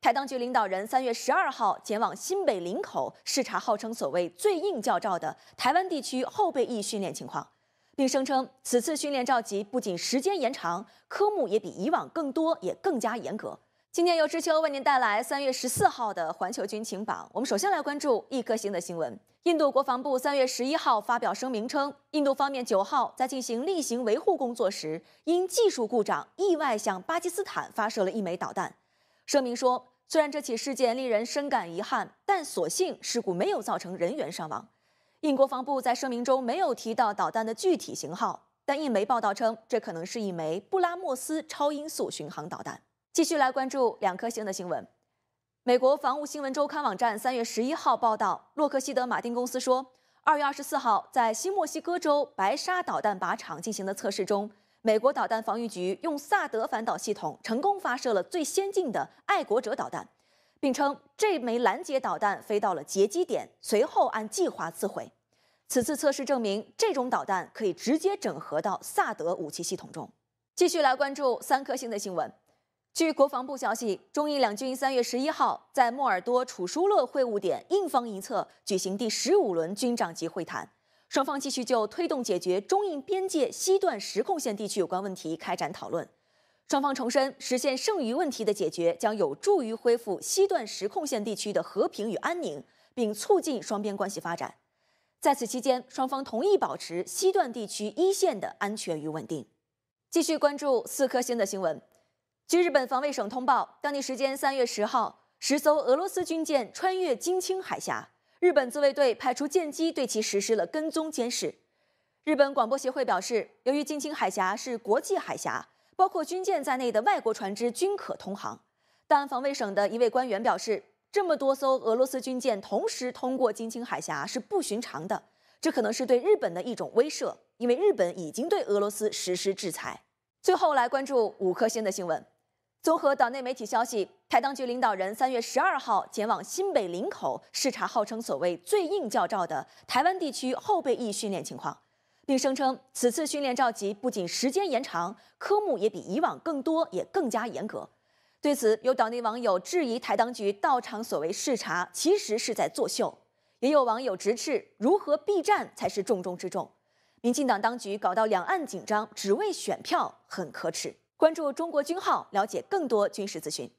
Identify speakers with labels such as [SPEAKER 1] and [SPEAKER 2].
[SPEAKER 1] 台当局领导人三月十二号前往新北林口视察，号称所谓“最硬教照”的台湾地区后备役训练情况，并声称此次训练召集不仅时间延长，科目也比以往更多，也更加严格。今天由知秋为您带来三月十四号的环球军情榜。我们首先来关注一颗星的新闻：印度国防部三月十一号发表声明称，印度方面九号在进行例行维护工作时，因技术故障意外向巴基斯坦发射了一枚导弹。声明说。虽然这起事件令人深感遗憾，但所幸事故没有造成人员伤亡。印国防部在声明中没有提到导弹的具体型号，但印媒报道称，这可能是一枚布拉莫斯超音速巡航导弹。继续来关注两颗星的新闻。美国防务新闻周刊网站三月十一号报道，洛克希德马丁公司说，二月二十四号在新墨西哥州白沙导弹靶场进行的测试中。美国导弹防御局用萨德反导系统成功发射了最先进的爱国者导弹，并称这枚拦截导弹飞到了截击点，随后按计划自毁。此次测试证明这种导弹可以直接整合到萨德武器系统中。继续来关注三颗星的新闻。据国防部消息，中印两军三月十一号在莫尔多楚舒勒会晤点，印方一侧举行第十五轮军长级会谈。双方继续就推动解决中印边界西段实控线地区有关问题开展讨论，双方重申实现剩余问题的解决将有助于恢复西段实控线地区的和平与安宁，并促进双边关系发展。在此期间，双方同意保持西段地区一线的安全与稳定。继续关注四颗星的新闻。据日本防卫省通报，当地时间三月十号，十艘俄罗斯军舰穿越金青海峡。日本自卫队派出舰机对其实施了跟踪监视。日本广播协会表示，由于金青海峡是国际海峡，包括军舰在内的外国船只均可通航。但防卫省的一位官员表示，这么多艘俄罗斯军舰同时通过金青海峡是不寻常的，这可能是对日本的一种威慑，因为日本已经对俄罗斯实施制裁。最后来关注五颗星的新闻。综合岛内媒体消息，台当局领导人三月十二号前往新北林口视察号称所谓“最硬教照”的台湾地区后备役训练情况，并声称此次训练召集不仅时间延长，科目也比以往更多，也更加严格。对此，有岛内网友质疑台当局到场所谓视察，其实是在作秀；也有网友直斥，如何避战才是重中之重。民进党当局搞到两岸紧张，只为选票，很可耻。关注中国军号，了解更多军事资讯。